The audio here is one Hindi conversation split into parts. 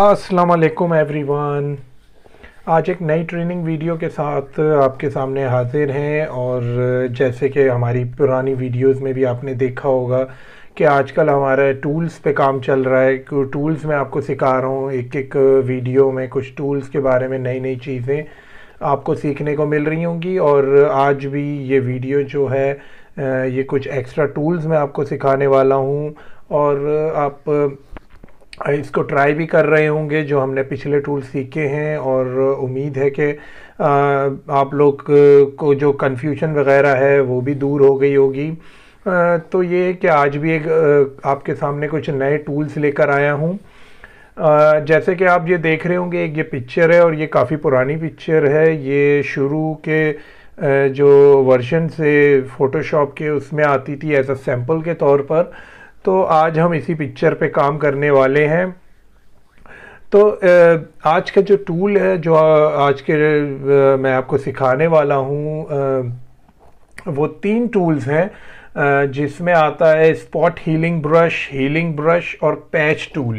असलकम एवरीवन आज एक नई ट्रेनिंग वीडियो के साथ आपके सामने हाजिर हैं और जैसे कि हमारी पुरानी वीडियोस में भी आपने देखा होगा कि आजकल हमारा टूल्स पे काम चल रहा है टूल्स में आपको सिखा रहा हूँ एक एक वीडियो में कुछ टूल्स के बारे में नई नई चीज़ें आपको सीखने को मिल रही होंगी और आज भी ये वीडियो जो है ये कुछ एक्स्ट्रा टूल्स मैं आपको सिखाने वाला हूँ और आप इसको ट्राई भी कर रहे होंगे जो हमने पिछले टूल सीखे हैं और उम्मीद है कि आप लोग को जो कन्फ्यूजन वगैरह है वो भी दूर हो गई होगी तो ये है कि आज भी एक आपके सामने कुछ नए टूल्स लेकर आया हूँ जैसे कि आप ये देख रहे होंगे एक ये पिक्चर है और ये काफ़ी पुरानी पिक्चर है ये शुरू के जो वर्जन से फ़ोटोशॉप के उसमें आती थी एज अ सैम्पल के तौर पर तो आज हम इसी पिक्चर पे काम करने वाले हैं तो आज का जो टूल है जो आज के मैं आपको सिखाने वाला हूँ वो तीन टूल्स हैं जिसमें आता है spot healing brush healing brush और पैच टूल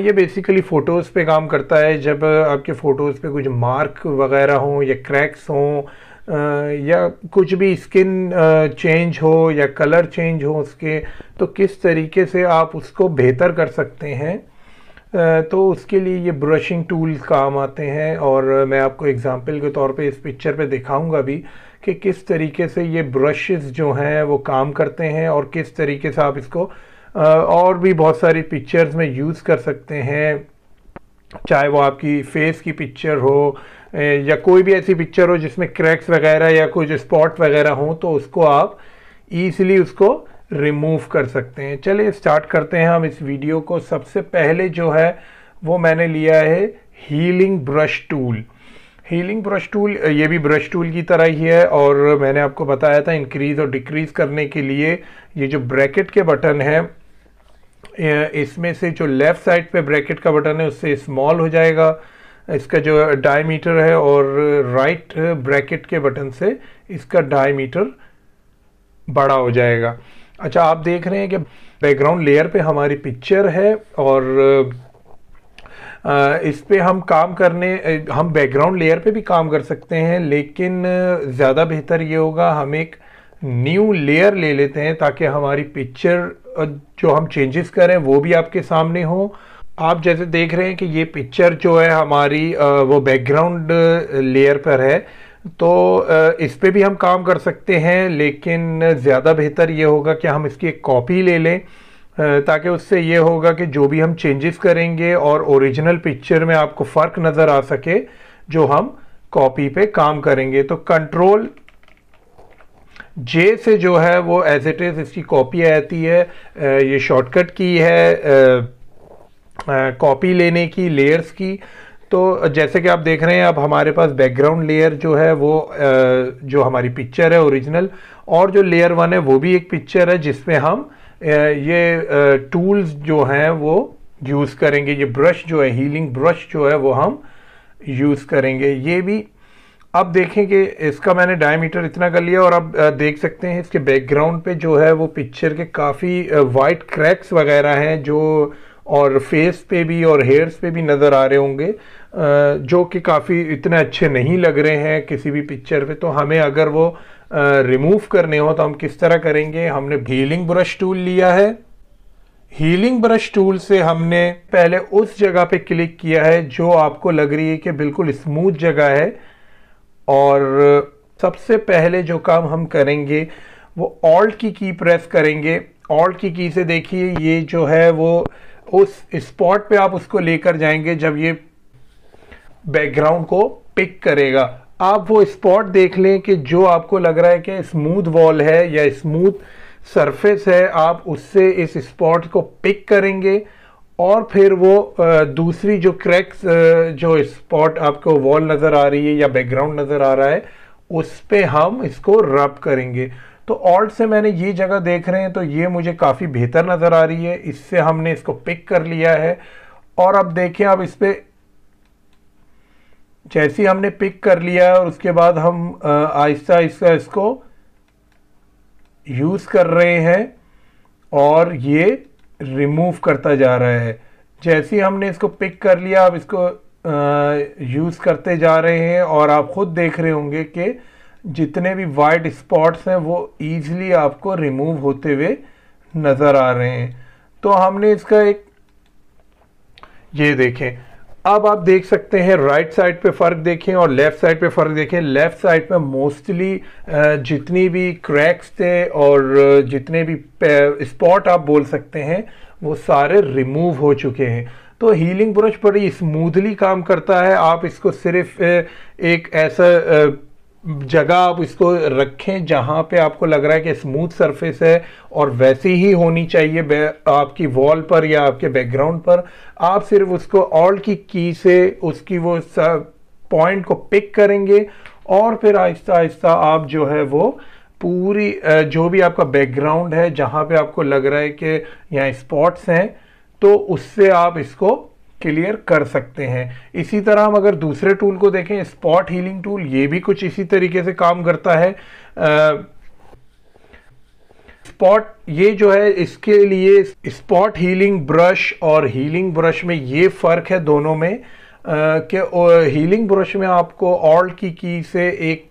ये बेसिकली फ़ोटोज़ पे काम करता है जब आपके फ़ोटोज़ पे कुछ मार्क वगैरह हों या क्रैक्स हों या कुछ भी स्किन चेंज हो या कलर चेंज हो उसके तो किस तरीके से आप उसको बेहतर कर सकते हैं तो उसके लिए ये ब्रशिंग टूल्स काम आते हैं और मैं आपको एग्ज़ाम्पल के तौर पे इस पिक्चर पे दिखाऊंगा भी कि किस तरीके से ये ब्रशेस जो हैं वो काम करते हैं और किस तरीके से आप इसको और भी बहुत सारी पिक्चर्स में यूज़ कर सकते हैं चाहे वो आपकी फेस की पिक्चर हो या कोई भी ऐसी पिक्चर हो जिसमें क्रैक्स वगैरह या कुछ स्पॉट वगैरह हो तो उसको आप ईजिली उसको रिमूव कर सकते हैं चलिए स्टार्ट करते हैं हम इस वीडियो को सबसे पहले जो है वो मैंने लिया है healing brush tool healing brush tool ये भी ब्रश टूल की तरह ही है और मैंने आपको बताया था इंक्रीज़ और डिक्रीज़ करने के लिए ये जो ब्रैकेट के बटन हैं इसमें से जो लेफ़्ट साइड पे ब्रैकेट का बटन है उससे स्मॉल हो जाएगा इसका जो डायमीटर है और राइट ब्रैकेट के बटन से इसका डायमीटर बड़ा हो जाएगा अच्छा आप देख रहे हैं कि बैकग्राउंड लेयर पे हमारी पिक्चर है और इस पर हम काम करने हम बैकग्राउंड लेयर पे भी काम कर सकते हैं लेकिन ज़्यादा बेहतर ये होगा हम एक न्यू लेयर ले लेते हैं ताकि हमारी पिक्चर जो हम चेंजेस करें वो भी आपके सामने हो आप जैसे देख रहे हैं कि ये पिक्चर जो है हमारी वो बैकग्राउंड लेयर पर है तो इस पर भी हम काम कर सकते हैं लेकिन ज़्यादा बेहतर ये होगा कि हम इसकी एक कॉपी ले लें ताकि उससे ये होगा कि जो भी हम चेंजेस करेंगे और ओरिजिनल पिक्चर में आपको फ़र्क नज़र आ सके जो हम कॉपी पे काम करेंगे तो कंट्रोल जे से जो है वो एज इट इज़ इसकी कॉपी आती है ये शॉर्टकट की है कॉपी लेने की लेयर्स की तो जैसे कि आप देख रहे हैं अब हमारे पास बैकग्राउंड लेयर जो है वो जो हमारी पिक्चर है ओरिजिनल और जो लेयर वन है वो भी एक पिक्चर है जिसमें हम ये टूल्स जो हैं वो यूज़ करेंगे ये ब्रश जो है हीलिंग ब्रश जो है वो हम यूज़ करेंगे ये भी अब देखें कि इसका मैंने डायमीटर इतना कर लिया और अब देख सकते हैं इसके बैकग्राउंड पे जो है वो पिक्चर के काफ़ी वाइट क्रैक्स वगैरह हैं जो और फेस पे भी और हेयर्स पे भी नज़र आ रहे होंगे जो कि काफ़ी इतने अच्छे नहीं लग रहे हैं किसी भी पिक्चर पे तो हमें अगर वो रिमूव करने हो तो हम किस तरह करेंगे हमने हीलिंग ब्रश टूल लिया है हीलिंग ब्रश टूल से हमने पहले उस जगह पे क्लिक किया है जो आपको लग रही है कि बिल्कुल स्मूथ जगह है और सबसे पहले जो काम हम करेंगे वो ऑल्ट की की प्रेस करेंगे ऑल्ट की की से देखिए ये जो है वो उस स्पॉट पे आप उसको लेकर जाएंगे जब ये बैकग्राउंड को पिक करेगा आप वो स्पॉट देख लें कि जो आपको लग रहा है कि स्मूथ वॉल है या स्मूथ सरफेस है आप उससे इस स्पॉट को पिक करेंगे और फिर वो दूसरी जो क्रैक्स जो स्पॉट आपको वॉल नज़र आ रही है या बैकग्राउंड नज़र आ रहा है उस पर हम इसको रब करेंगे तो ऑल्ट से मैंने ये जगह देख रहे हैं तो ये मुझे काफ़ी बेहतर नज़र आ रही है इससे हमने इसको पिक कर लिया है और अब देखें अब इस पर जैसे ही हमने पिक कर लिया है और उसके बाद हम आहिस्ता आहिस्ता इसको यूज़ कर रहे हैं और ये रिमूव करता जा रहा है जैसे ही हमने इसको पिक कर लिया आप इसको यूज़ करते जा रहे हैं और आप ख़ुद देख रहे होंगे कि जितने भी वाइट स्पॉट्स हैं वो ईज़िली आपको रिमूव होते हुए नज़र आ रहे हैं तो हमने इसका एक ये देखें अब आप देख सकते हैं राइट साइड पे फ़र्क देखें और लेफ़्ट साइड पे फ़र्क देखें लेफ़्ट साइड में मोस्टली जितनी भी क्रैक्स थे और जितने भी स्पॉट आप बोल सकते हैं वो सारे रिमूव हो चुके हैं तो हीलिंग ब्रश बड़ी स्मूथली काम करता है आप इसको सिर्फ एक ऐसा जगह आप इसको रखें जहाँ पे आपको लग रहा है कि स्मूथ सरफेस है और वैसी ही होनी चाहिए आपकी वॉल पर या आपके बैकग्राउंड पर आप सिर्फ उसको ऑल की की से उसकी वो पॉइंट को पिक करेंगे और फिर आहिस्ता आहिस्ता आप जो है वो पूरी जो भी आपका बैकग्राउंड है जहाँ पे आपको लग रहा है कि यहाँ स्पॉट्स हैं तो उससे आप इसको क्लियर कर सकते हैं इसी तरह हम अगर दूसरे टूल को देखें स्पॉट हीलिंग टूल ये भी कुछ इसी तरीके से काम करता है स्पॉट ये जो है इसके लिए स्पॉट हीलिंग ब्रश और हीलिंग ब्रश में ये फ़र्क है दोनों में कि हीलिंग ब्रश में आपको ऑल्ट की की से एक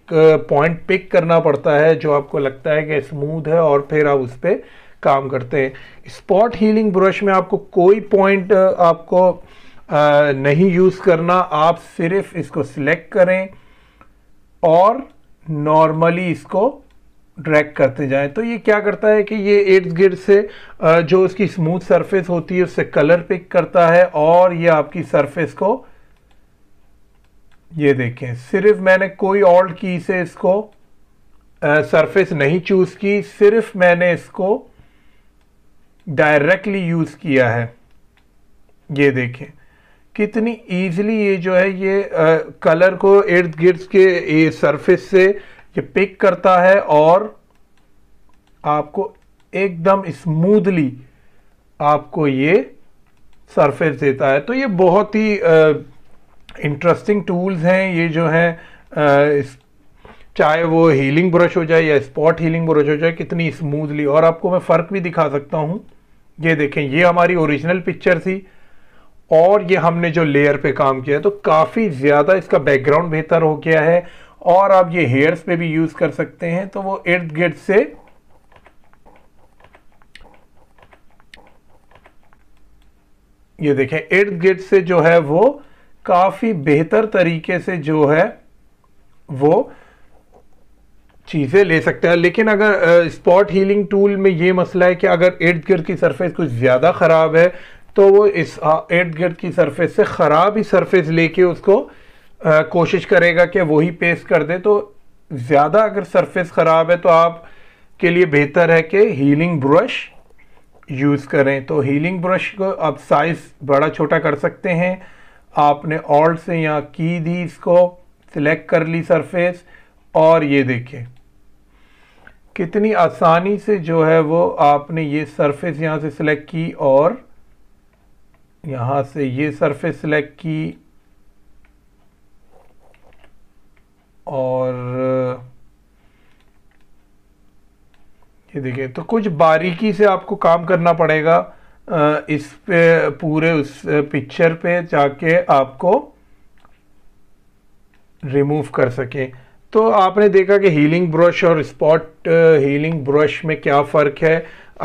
पॉइंट पिक करना पड़ता है जो आपको लगता है कि स्मूथ है और फिर आप उस पर काम करते हैं स्पॉट हीलिंग ब्रश में आपको कोई पॉइंट आपको नहीं यूज़ करना आप सिर्फ इसको सिलेक्ट करें और नॉर्मली इसको ड्रैग करते जाएं तो ये क्या करता है कि ये एड्स गिर्ड से जो उसकी स्मूथ सरफेस होती है उससे कलर पिक करता है और ये आपकी सरफेस को ये देखें सिर्फ मैंने कोई ऑल्ट की से इसको सरफेस नहीं चूज़ की सिर्फ मैंने इसको डायरेक्टली यूज़ किया है ये देखें कितनी ईजिली ये जो है ये कलर को इर्द गिर्द के ये सरफेस से ये पिक करता है और आपको एकदम स्मूथली आपको ये सरफेस देता है तो ये बहुत ही इंटरेस्टिंग टूल्स हैं ये जो हैं चाहे वो हीलिंग ब्रश हो जाए या स्पॉट हीलिंग ब्रश हो जाए कितनी स्मूथली और आपको मैं फ़र्क भी दिखा सकता हूँ ये देखें ये हमारी ओरिजिनल पिक्चर थी और ये हमने जो लेयर पे काम किया तो काफ़ी ज़्यादा इसका बैकग्राउंड बेहतर हो गया है और आप ये हेयर्स पे भी यूज़ कर सकते हैं तो वो इर्द गिर्द से ये देखें इर्द गिर्द से जो है वो काफ़ी बेहतर तरीके से जो है वो चीज़ें ले सकते हैं लेकिन अगर स्पॉट हीलिंग टूल में ये मसला है कि अगर इर्द गिर्द की सरफेस कुछ ज़्यादा ख़राब है तो वो इस इर्द गिर्द की सरफेस से ख़राब ही सरफेस लेके उसको आ, कोशिश करेगा कि वही पेस्ट कर दे तो ज़्यादा अगर सरफेस ख़राब है तो आप के लिए बेहतर है कि हीलिंग ब्रश यूज़ करें तो हीलिंग ब्रश को आप साइज़ बड़ा छोटा कर सकते हैं आपने ऑल्ट से यहाँ की दी इसको सिलेक्ट कर ली सरफेस और ये देखें कितनी आसानी से जो है वो आपने ये सरफेस यहाँ से सिलेक्ट की और यहाँ से ये सरफेस सिलेक्ट की और ये देखिए तो कुछ बारीकी से आपको काम करना पड़ेगा इस पे पूरे उस पिक्चर पे जाके आपको रिमूव कर सकें तो आपने देखा कि हीलिंग ब्रश और स्पॉट हीलिंग ब्रश में क्या फ़र्क है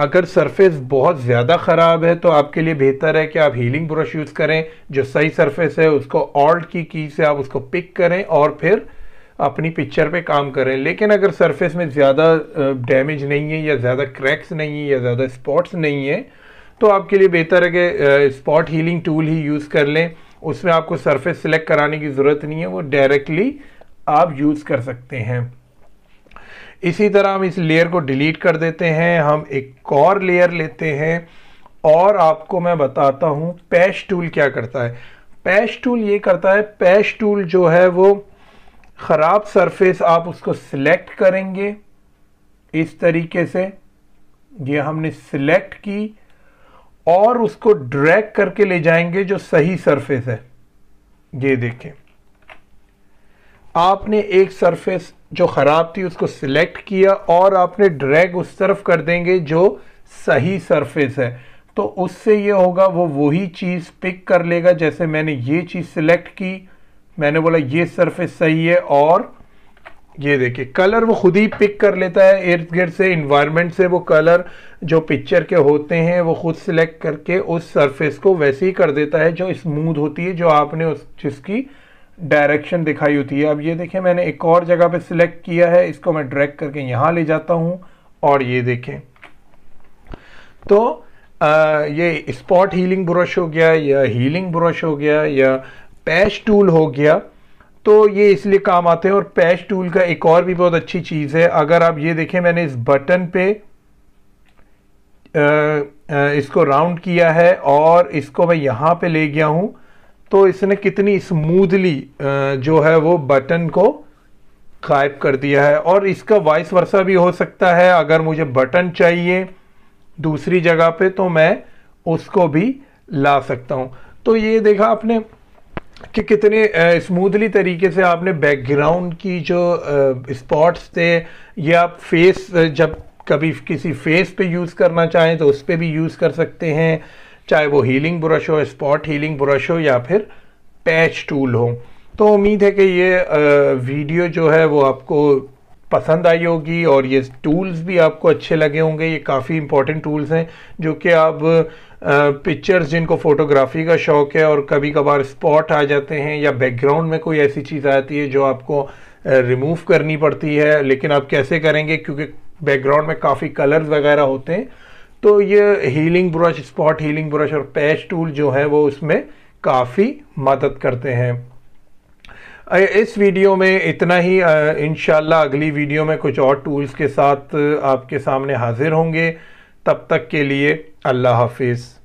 अगर सरफेस बहुत ज़्यादा ख़राब है तो आपके लिए बेहतर है कि आप हीलिंग ब्रश यूज़ करें जो सही सरफेस है उसको ऑल्ट की की से आप उसको पिक करें और फिर अपनी पिक्चर पे काम करें लेकिन अगर सरफेस में ज़्यादा डैमेज uh, नहीं है या ज़्यादा क्रैक्स नहीं है या ज़्यादा स्पॉट्स नहीं है तो आपके लिए बेहतर है कि स्पॉट हीलिंग टूल ही यूज़ कर लें उसमें आपको सरफेस सेलेक्ट कराने की ज़रूरत नहीं है वो डायरेक्टली आप यूज़ कर सकते हैं इसी तरह हम इस लेयर को डिलीट कर देते हैं हम एक और लेयर लेते हैं और आपको मैं बताता हूँ पैश टूल क्या करता है पैश टूल ये करता है पैश टूल जो है वो ख़राब सरफेस आप उसको सिलेक्ट करेंगे इस तरीके से ये हमने सिलेक्ट की और उसको ड्रैग करके ले जाएंगे जो सही सरफेस है ये देखें आपने एक सरफेस जो ख़राब थी उसको सिलेक्ट किया और आपने ड्रैग उस तरफ कर देंगे जो सही सरफेस है तो उससे ये होगा वो वही चीज़ पिक कर लेगा जैसे मैंने ये चीज़ सिलेक्ट की मैंने बोला ये सरफेस सही है और ये देखिए कलर वो खुद ही पिक कर लेता है इर्द गिर्द से इन्वायरमेंट से वो कलर जो पिक्चर के होते हैं वो खुद सिलेक्ट करके उस सरफेस को वैसे ही कर देता है जो स्मूथ होती है जो आपने उस जिसकी डायरेक्शन दिखाई होती है अब ये देखें मैंने एक और जगह पे सिलेक्ट किया है इसको मैं ड्रैग करके यहाँ ले जाता हूँ और ये देखें तो आ, ये स्पॉट हीलिंग ब्रश हो गया या हीलिंग ब्रश हो गया या पैश टूल हो गया तो ये इसलिए काम आते हैं और पैश टूल का एक और भी बहुत अच्छी चीज़ है अगर आप ये देखें मैंने इस बटन पे आ, आ, इसको राउंड किया है और इसको मैं यहाँ पे ले गया हूँ तो इसने कितनी स्मूथली जो है वो बटन को गायब कर दिया है और इसका वॉइस वर्षा भी हो सकता है अगर मुझे बटन चाहिए दूसरी जगह पे तो मैं उसको भी ला सकता हूँ तो ये देखा आपने कि कितने स्मूथली तरीके से आपने बैकग्राउंड की जो स्पॉट्स थे या आप फेस जब कभी किसी फेस पे यूज़ करना चाहें तो उस पर भी यूज़ कर सकते हैं चाहे वो हीलिंग ब्रश हो स्पॉट हीलिंग ब्रश हो या फिर पैच टूल हो तो उम्मीद है कि ये वीडियो जो है वो आपको पसंद आई होगी और ये टूल्स भी आपको अच्छे लगे होंगे ये काफ़ी इंपॉर्टेंट टूल्स हैं जो कि आप पिक्चर्स जिनको फ़ोटोग्राफी का शौक़ है और कभी कभार स्पॉट आ जाते हैं या बैकग्राउंड में कोई ऐसी चीज़ आती है जो आपको रिमूव करनी पड़ती है लेकिन आप कैसे करेंगे क्योंकि बैकग्राउंड में काफ़ी कलर्स वगैरह होते हैं तो ये healing brush spot healing brush और पैच टूल जो है वो उसमें काफ़ी मदद करते हैं इस वीडियो में इतना ही इन अगली वीडियो में कुछ और टूल्स के साथ आपके सामने हाजिर होंगे तब तक के लिए अल्लाह हाफिज़